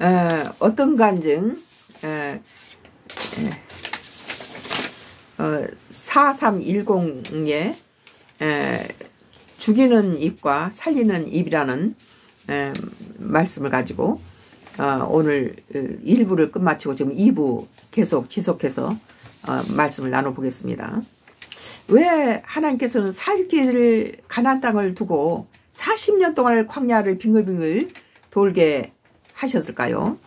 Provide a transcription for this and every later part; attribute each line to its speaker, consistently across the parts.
Speaker 1: 어, 어떤 간증 어, 어, 4 3 1 0의 에, 죽이는 입과 살리는 입이라는 에, 말씀을 가지고 어, 오늘 1부를 어, 끝마치고 지금 2부 계속 지속해서 어, 말씀을 나눠보겠습니다. 왜 하나님께서는 살 길을 가난 땅을 두고 40년 동안 광야를 빙글빙글 돌게 하셨을까요?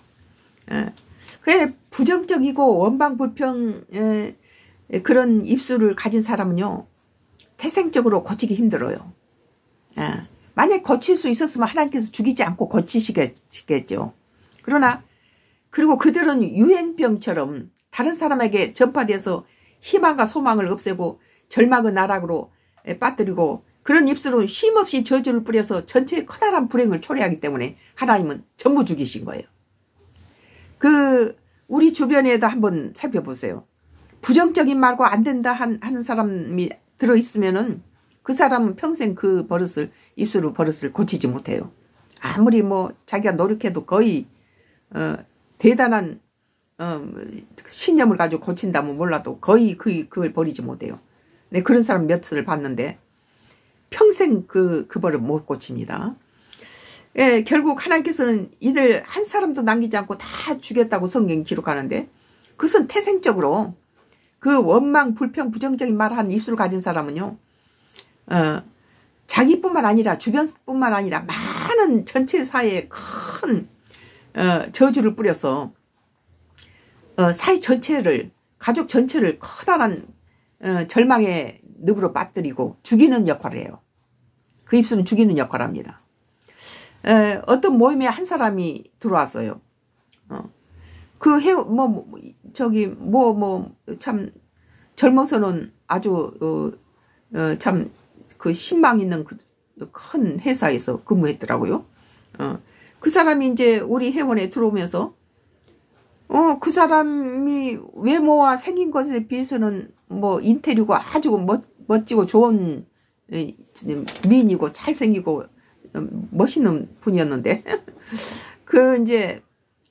Speaker 1: 예. 그래 부정적이고 원방불평 예, 예, 그런 입술을 가진 사람은요 태생적으로 고치기 힘들어요. 만약 고칠 수 있었으면 하나님께서 죽이지 않고 고치시겠죠. 그러나 그리고 그들은 유행병처럼 다른 사람에게 전파돼서 희망과 소망을 없애고 절망의 나락으로 빠뜨리고 그런 입술은 쉼없이 저주를 뿌려서 전체에 커다란 불행을 초래하기 때문에 하나님은 전부 죽이신 거예요. 그 우리 주변에도 한번 살펴보세요. 부정적인 말과 안 된다 한, 하는 사람이 들어있으면은 그 사람은 평생 그 버릇을 입술로 버릇을 고치지 못해요. 아무리 뭐 자기가 노력해도 거의 어, 대단한 어, 신념을 가지고 고친다면 뭐 몰라도 거의 그, 그걸 버리지 못해요. 네, 그런 사람 몇을 봤는데 평생 그, 그 벌을 못 고칩니다. 예, 결국 하나님께서는 이들 한 사람도 남기지 않고 다 죽였다고 성경 기록하는데 그것은 태생적으로 그 원망, 불평, 부정적인 말을 하는 입술을 가진 사람은요, 어, 자기뿐만 아니라 주변뿐만 아니라 많은 전체 사회에 큰 어, 저주를 뿌려서 어, 사회 전체를 가족 전체를 커다란 어, 절망의 늪으로 빠뜨리고 죽이는 역할을 해요. 그 입술은 죽이는 역할을 합니다. 에, 어떤 모임에 한 사람이 들어왔어요. 어. 그 해, 뭐, 뭐 저기, 뭐, 뭐, 참, 젊어서는 아주, 어, 어 참, 그 신망 있는 그큰 회사에서 근무했더라고요. 어. 그 사람이 이제 우리 회원에 들어오면서 어, 그 사람이 외모와 생긴 것에 비해서는 뭐 인테리어가 아주 멋, 멋지고 좋은 예, 미인이고 잘생기고 어, 멋있는 분이었는데 그 이제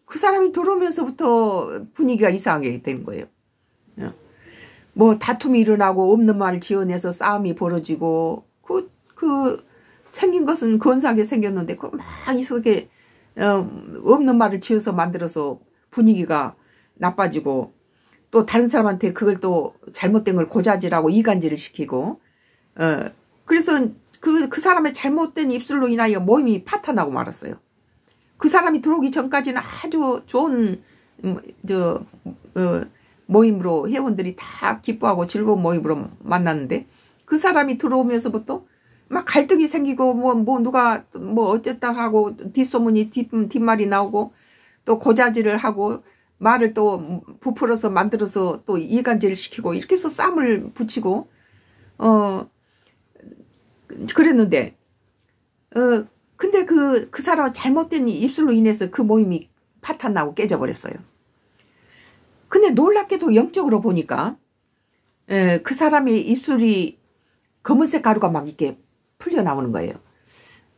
Speaker 1: 그 사람이 들어오면서부터 분위기가 이상하게 된 거예요. 어. 뭐 다툼이 일어나고 없는 말을 지어내서 싸움이 벌어지고 그그 그 생긴 것은 건사하게 생겼는데 그막 이렇게 어, 없는 말을 지어서 만들어서 분위기가 나빠지고 또 다른 사람한테 그걸 또 잘못된 걸 고자질하고 이간질을 시키고 어 그래서 그그 그 사람의 잘못된 입술로 인하여 모임이파탄하고 말았어요. 그 사람이 들어오기 전까지는 아주 좋은 음, 저 어, 모임으로 회원들이 다 기뻐하고 즐거운 모임으로 만났는데 그 사람이 들어오면서부터 막 갈등이 생기고 뭐뭐 뭐 누가 뭐 어쨌다 하고 뒷소문이 뒷, 뒷말이 나오고 또 고자질을 하고 말을 또 부풀어서 만들어서 또 이간질 시키고 이렇게 해서 쌈을 붙이고 어 그랬는데 어 근데 그그 그 사람 잘못된 입술로 인해서 그 모임이 파탄나고 깨져버렸어요. 근데 놀랍게도 영적으로 보니까 에, 그 사람의 입술이 검은색 가루가 막 이렇게 풀려 나오는 거예요.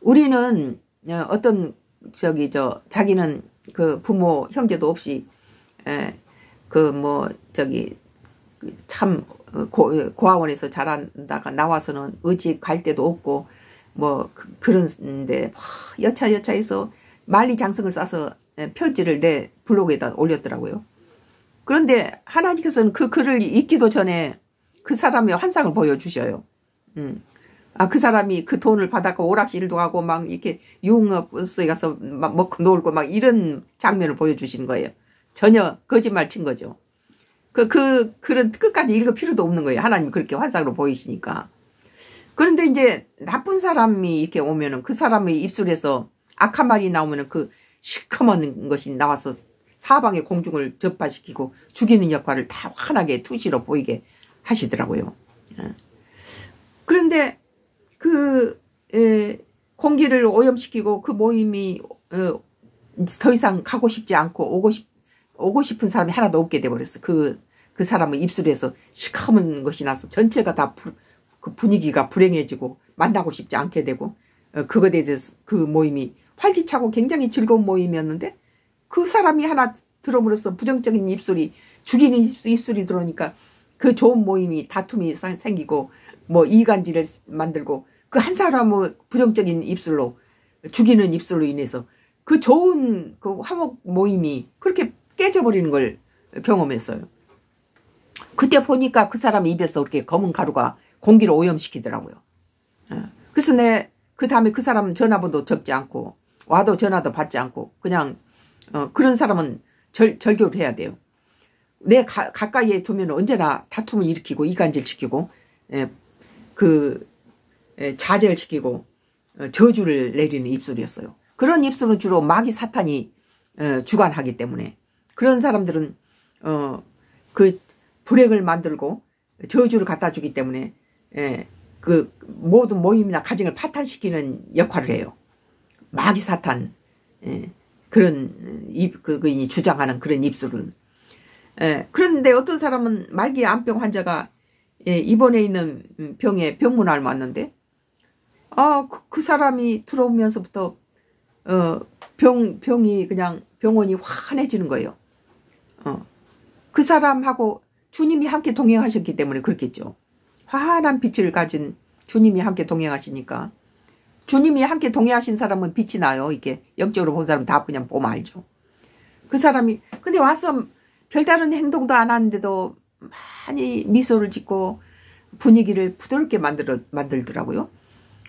Speaker 1: 우리는 어, 어떤 저기 저 자기는 그 부모 형제도 없이 예, 그뭐 저기 참 고, 고아원에서 자란다가 나와서는 어디 갈 데도 없고 뭐 그, 런데 여차여차해서 만리장성을 싸서 예, 표지를 내 블로그에다 올렸더라고요. 그런데 하나님께서는 그 글을 읽기도 전에 그 사람의 환상을 보여주셔요. 음. 아, 그 사람이 그 돈을 받아서 오락실도 하고 막 이렇게 유흥업소에 가서 막 먹고 놀고 막 이런 장면을 보여주신 거예요. 전혀 거짓말 친 거죠. 그, 그, 그런 끝까지 읽을 필요도 없는 거예요. 하나님 그렇게 환상으로 보이시니까. 그런데 이제 나쁜 사람이 이렇게 오면은 그 사람의 입술에서 악한 말이 나오면은 그 시커먼 것이 나와서 사방의 공중을 접하시키고 죽이는 역할을 다 환하게 투시로 보이게 하시더라고요. 예. 그런데 그 에, 공기를 오염시키고 그 모임이 어, 더 이상 가고 싶지 않고 오고 싶 오고 싶은 사람이 하나도 없게 돼 버렸어. 그그 그 사람은 입술에서 시커먼 것이 나서 전체가 다 불, 그 분위기가 불행해지고 만나고 싶지 않게 되고 어, 그것에 대해서 그 모임이 활기차고 굉장히 즐거운 모임이었는데 그 사람이 하나 들어으로써 부정적인 입술이 죽이는 입술이 들어오니까 그 좋은 모임이 다툼이 생기고 뭐 이간질을 만들고 그한 사람의 부정적인 입술로 죽이는 입술로 인해서 그 좋은 그 화목 모임이 그렇게 깨져버리는 걸 경험했어요. 그때 보니까 그 사람 입에서 이렇게 검은 가루가 공기를 오염시키더라고요. 예. 그래서 내 그 다음에 그 사람은 전화번호 적지 않고 와도 전화도 받지 않고 그냥 어, 그런 사람은 절, 절교를 해야 돼요. 내 가, 가까이에 두면 언제나 다툼을 일으키고 이간질 시키고 예, 그 예, 자제를 시키고 어, 저주를 내리는 입술이었어요. 그런 입술은 주로 마귀 사탄이 어, 주관하기 때문에 그런 사람들은 어, 그 불행을 만들고 저주를 갖다 주기 때문에 예, 그 모든 모임이나 가정을 파탄시키는 역할을 해요. 마귀 사탄 예, 그런 입 그인이 그 주장하는 그런 입술은 그런데 어떤 사람은 말기 암병 환자가 입원해 있는 병에 병문안을 왔는데 아, 그, 그 사람이 들어오면서부터 어, 병, 병이 그냥 병원이 환해지는 거예요. 어. 그 사람하고 주님이 함께 동행하셨기 때문에 그렇겠죠. 환한 빛을 가진 주님이 함께 동행하시니까 주님이 함께 동행하신 사람은 빛이 나요. 이게 영적으로 본 사람 다 그냥 보면 알죠. 그 사람이 근데 와서 별다른 행동도 안 하는데도 많이 미소를 짓고 분위기를 부드럽게 만들어 만들더라고요.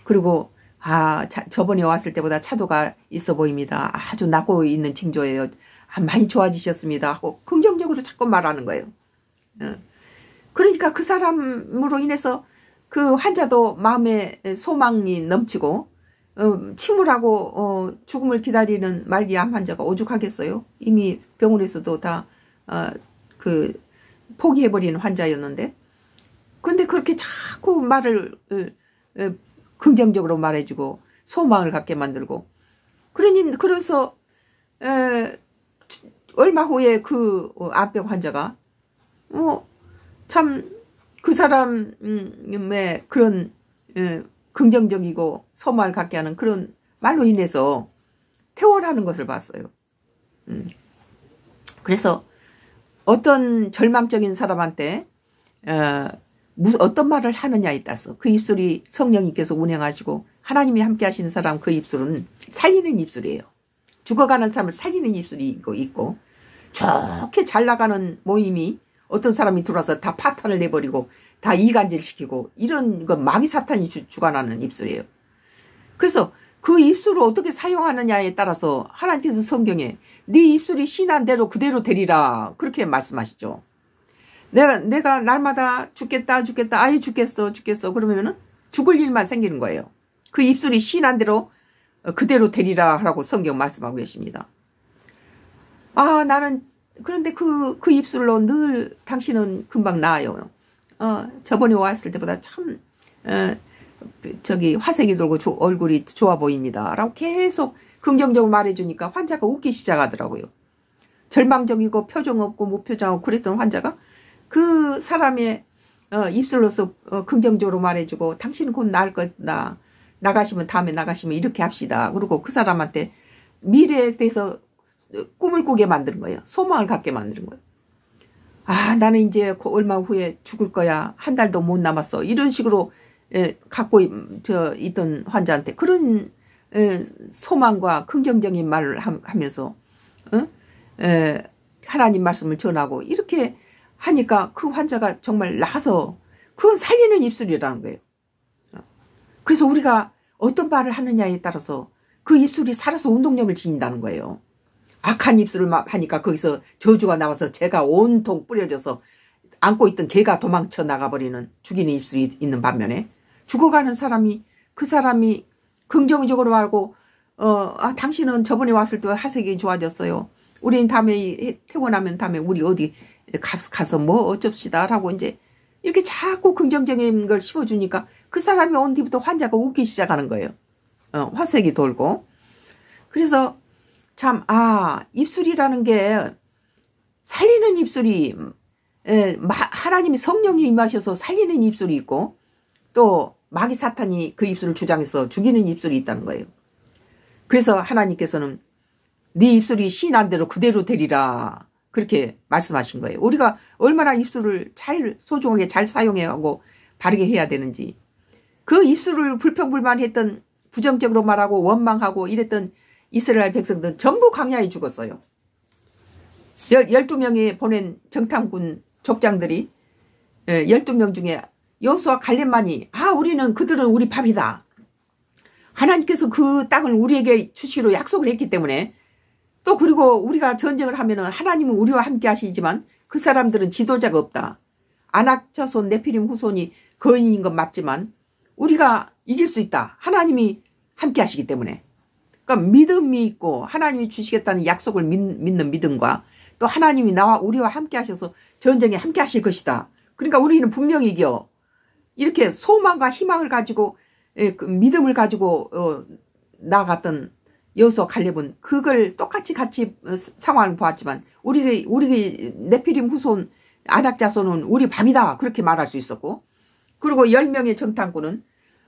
Speaker 1: 그리고 아 자, 저번에 왔을 때보다 차도가 있어 보입니다. 아주 낫고 있는 징조예요. 아, 많이 좋아지셨습니다 하고 긍정적으로 자꾸 말하는 거예요. 예. 그러니까 그 사람으로 인해서 그 환자도 마음에 소망이 넘치고 어, 침울하고 어, 죽음을 기다리는 말기 암 환자가 오죽하겠어요. 이미 병원에서도 다그 어, 포기해버리는 환자였는데 근데 그렇게 자꾸 말을 긍정적으로 말해주고 소망을 갖게 만들고 그러니 그래서 에, 얼마 후에 그압병 어, 환자가 뭐참그 어, 사람의 그런 에, 긍정적이고 소망을 갖게 하는 그런 말로 인해서 퇴원하는 것을 봤어요. 음. 그래서 어떤 절망적인 사람한테 어, 어떤 말을 하느냐에 따라서 그 입술이 성령님께서 운행하시고 하나님이 함께 하신 사람 그 입술은 살리는 입술이에요. 죽어가는 사람을 살리는 입술이 있고 좋게 잘 나가는 모임이 어떤 사람이 들어와서 다 파탄을 내버리고 다 이간질시키고 이런 건 마귀 사탄이 주, 주관하는 입술이에요. 그래서 그 입술을 어떻게 사용하느냐에 따라서 하나님께서 성경에 네 입술이 신한 대로 그대로 되리라 그렇게 말씀하시죠. 내가 내가 날마다 죽겠다 죽겠다 아예 죽겠어 죽겠어 그러면은 죽을 일만 생기는 거예요. 그 입술이 신한 대로 어, 그대로 되리라 라고 성경 말씀하고 계십니다. 아 나는 그런데 그, 그 입술로 늘 당신은 금방 나아요. 어, 저번에 왔을 때보다 참, 에, 어, 저기 화색이 돌고 조, 얼굴이 좋아 보입니다. 라고 계속 긍정적으로 말해주니까 환자가 웃기 시작하더라고요. 절망적이고 표정 없고 무표정하고 그랬던 환자가 그 사람의 어, 입술로서 어, 긍정적으로 말해주고 당신은 곧 나을 거다. 나가시면 다음에 나가시면 이렇게 합시다. 그리고 그 사람한테 미래에 대해서 꿈을 꾸게 만드는 거예요. 소망을 갖게 만드는 거예요. 아 나는 이제 얼마 후에 죽을 거야. 한 달도 못 남았어. 이런 식으로 예, 갖고 저 있던 환자한테 그런 예, 소망과 긍정적인 말을 하면서 어? 예, 하나님 말씀을 전하고 이렇게 하니까 그 환자가 정말 나서 그건 살리는 입술이라는 거예요. 그래서 우리가 어떤 말을 하느냐에 따라서 그 입술이 살아서 운동력을 지닌다는 거예요. 악한 입술을 막 하니까 거기서 저주가 나와서 제가 온통 뿌려져서 안고 있던 개가 도망쳐 나가버리는 죽이는 입술이 있는 반면에 죽어가는 사람이 그 사람이 긍정적으로 알고 어, 아, 당신은 저번에 왔을 때 하색이 좋아졌어요. 우린 다음에 퇴원하면 다음에 우리 어디 가서 뭐 어쩝시다라고 이제 이렇게 자꾸 긍정적인 걸 심어주니까 그 사람이 온 뒤부터 환자가 웃기 시작하는 거예요. 어, 화색이 돌고. 그래서 참, 아, 입술이라는 게 살리는 입술이, 에, 마, 하나님이 성령이 임하셔서 살리는 입술이 있고 또 마귀 사탄이 그 입술을 주장해서 죽이는 입술이 있다는 거예요. 그래서 하나님께서는 네 입술이 신한 대로 그대로 되리라. 그렇게 말씀하신 거예요. 우리가 얼마나 입술을 잘 소중하게 잘 사용해하고 바르게 해야 되는지 그 입술을 불평불만했던 부정적으로 말하고 원망하고 이랬던 이스라엘 백성들 은 전부 강야에 죽었어요. 12명이 보낸 정탐군 족장들이 12명 예, 중에 여수와 갈렙만이 아 우리는 그들은 우리 밥이다. 하나님께서 그 땅을 우리에게 주시기로 약속을 했기 때문에 또 그리고 우리가 전쟁을 하면은 하나님은 우리와 함께 하시지만 그 사람들은 지도자가 없다. 안악자손 네피림 후손이 거인인 건 맞지만 우리가 이길 수 있다. 하나님이 함께 하시기 때문에. 그러니까 믿음이 있고 하나님이 주시겠다는 약속을 믿, 는 믿음과 또 하나님이 나와 우리와 함께 하셔서 전쟁에 함께 하실 것이다. 그러니까 우리는 분명히 이겨. 이렇게 소망과 희망을 가지고 예, 그 믿음을 가지고 어, 나아갔던 여호수아 갈렙은 그걸 똑같이 같이 어, 상황을 보았지만 우리 우리 네피림 후손 아낙 자손은 우리 밤이다 그렇게 말할 수 있었고 그리고 열명의 정탐꾼은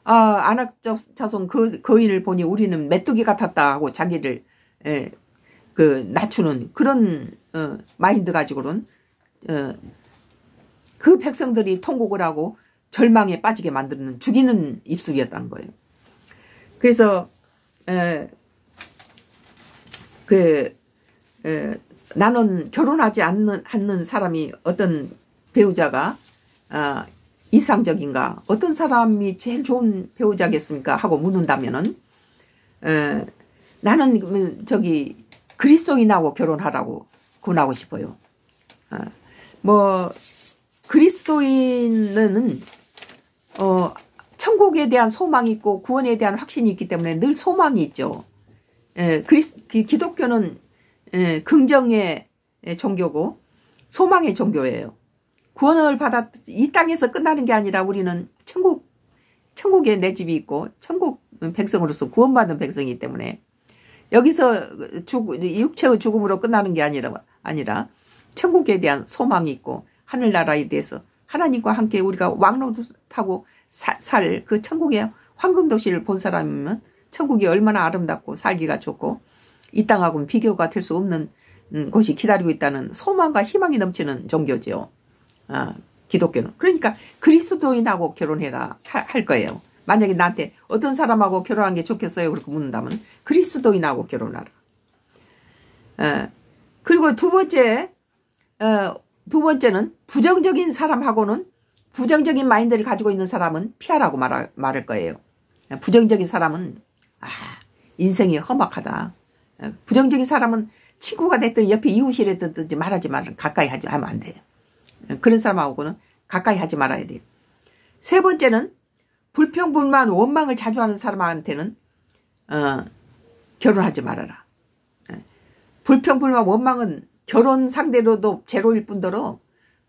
Speaker 1: 아, 아낙 자손 그 거인을 보니 우리는 메뚜기 같았다 하고 자기를 에, 예, 그 낮추는 그런 어, 마인드 가지고는 어, 그 백성들이 통곡을 하고 절망에 빠지게 만드는 죽이는 입술이었다는 거예요. 그래서 에, 예, 그 에, 나는 결혼하지 않는 않는 사람이 어떤 배우자가 어, 이상적인가 어떤 사람이 제일 좋은 배우자겠습니까 하고 묻는다면은 에, 나는 저기 그리스도인하고 결혼하라고 권하고 싶어요. 어, 뭐 그리스도인은 어, 천국에 대한 소망이 있고 구원에 대한 확신이 있기 때문에 늘 소망이 있죠. 예, 그리스, 기독교는 예, 긍정의 종교고 소망의 종교예요. 구원을 받았 이 땅에서 끝나는 게 아니라 우리는 천국 천국에 내 집이 있고 천국 백성으로서 구원받은 백성이기 때문에 여기서 죽 육체의 죽음으로 끝나는 게 아니라 아니라 천국에 대한 소망이 있고 하늘나라에 대해서 하나님과 함께 우리가 왕로릇하고살 그 천국의 황금 도시를 본 사람이면 천국이 얼마나 아름답고 살기가 좋고 이 땅하고는 비교가 될 수 없는 음, 곳이 기다리고 있다는 소망과 희망이 넘치는 종교지요. 아, 기독교는. 그러니까 그리스도인하고 결혼해라 할 거예요. 만약에 나한테 어떤 사람하고 결혼한 게 좋겠어요? 그렇게 묻는다면 그리스도인하고 결혼하라. 아, 그리고 두 번째, 어, 두 번째는 부정적인 사람하고는 부정적인 마인드를 가지고 있는 사람은 피하라고 말하, 말할 거예요. 부정적인 사람은 아, 인생이 험악하다. 부정적인 사람은 친구가 됐든 옆에 이웃이랬든 지 말하지 말아 가까이 하지 하면 안 돼요. 그런 사람하고는 가까이 하지 말아야 돼요. 세 번째는 불평불만 원망을 자주 하는 사람한테는 어, 결혼하지 말아라. 예. 불평불만 원망은 결혼 상대로도 제로일 뿐더러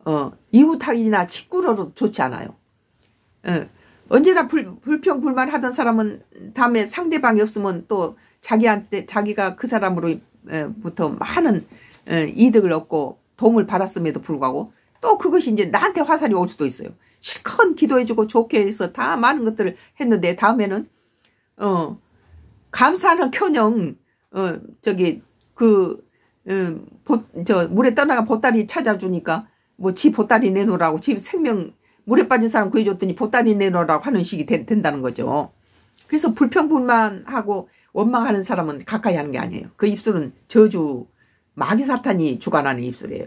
Speaker 1: 어, 이웃하기나 친구로도 좋지 않아요. 어, 언제나 불, 불평 불만하던 사람은 다음에 상대방이 없으면 또 자기한테 자기가 그 사람으로부터 많은 이득을 얻고 도움을 받았음에도 불구하고 또 그것이 이제 나한테 화살이 올 수도 있어요. 실컷 기도해주고 좋게 해서 다 많은 것들을 했는데 다음에는 어 감사는커녕 어 저기 그저 음, 물에 떠나가 보따리 찾아주니까 뭐 지 보따리 내놓으라고 지 생명 물에 빠진 사람 구해줬더니 보따리 내놓으라고 하는 식이 된, 다는 거죠. 그래서 불평불만하고 원망하는 사람은 가까이 하는 게 아니에요. 그 입술은 저주 마귀 사탄이 주관하는 입술이에요.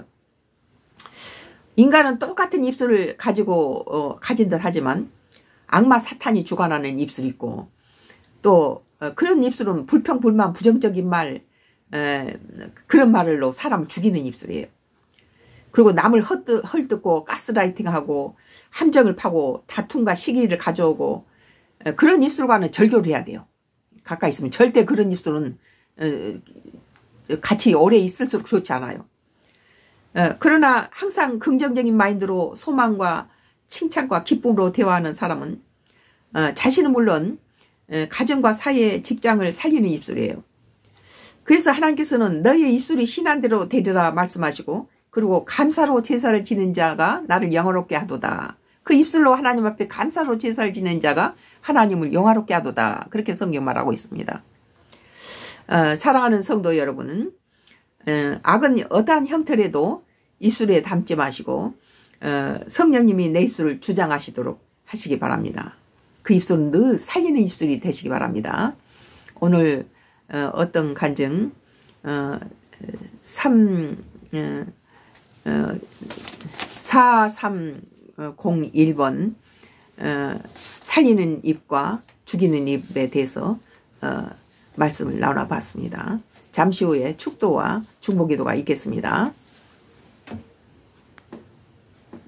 Speaker 1: 인간은 똑같은 입술을 가지고 어, 가진 듯 하지만 악마 사탄이 주관하는 입술이 있고 또 어, 그런 입술은 불평불만 부정적인 말 에, 그런 말로 사람 을 죽이는 입술이에요. 그리고 남을 헛드, 헐뜯고 가스라이팅하고 함정을 파고 다툼과 시기를 가져오고 그런 입술과는 절교를 해야 돼요. 가까이 있으면 절대 그런 입술은 같이 오래 있을수록 좋지 않아요. 그러나 항상 긍정적인 마인드로 소망과 칭찬과 기쁨으로 대화하는 사람은 어, 자신은 물론 가정과 사회, 의 직장을 살리는 입술이에요. 그래서 하나님께서는 너의 입술이 신한대로 되리라 말씀하시고 그리고 감사로 제사를 지는 자가 나를 영화롭게 하도다. 그 입술로 하나님 앞에 감사로 제사를 지는 자가 하나님을 영화롭게 하도다. 그렇게 성경 말하고 있습니다. 어, 사랑하는 성도 여러분은 어, 악은 어떠한 형태라도 입술에 담지 마시고 어, 성령님이 내 입술을 주장하시도록 하시기 바랍니다. 그 입술은 늘 살리는 입술이 되시기 바랍니다. 오늘 어, 떤 간증 어, 3, 어, 4301번 어, 어, 살리는 입과 죽이는 입에 대해서 어, 말씀을 나눠봤습니다. 잠시 후에 축도와 중복기도가 있겠습니다.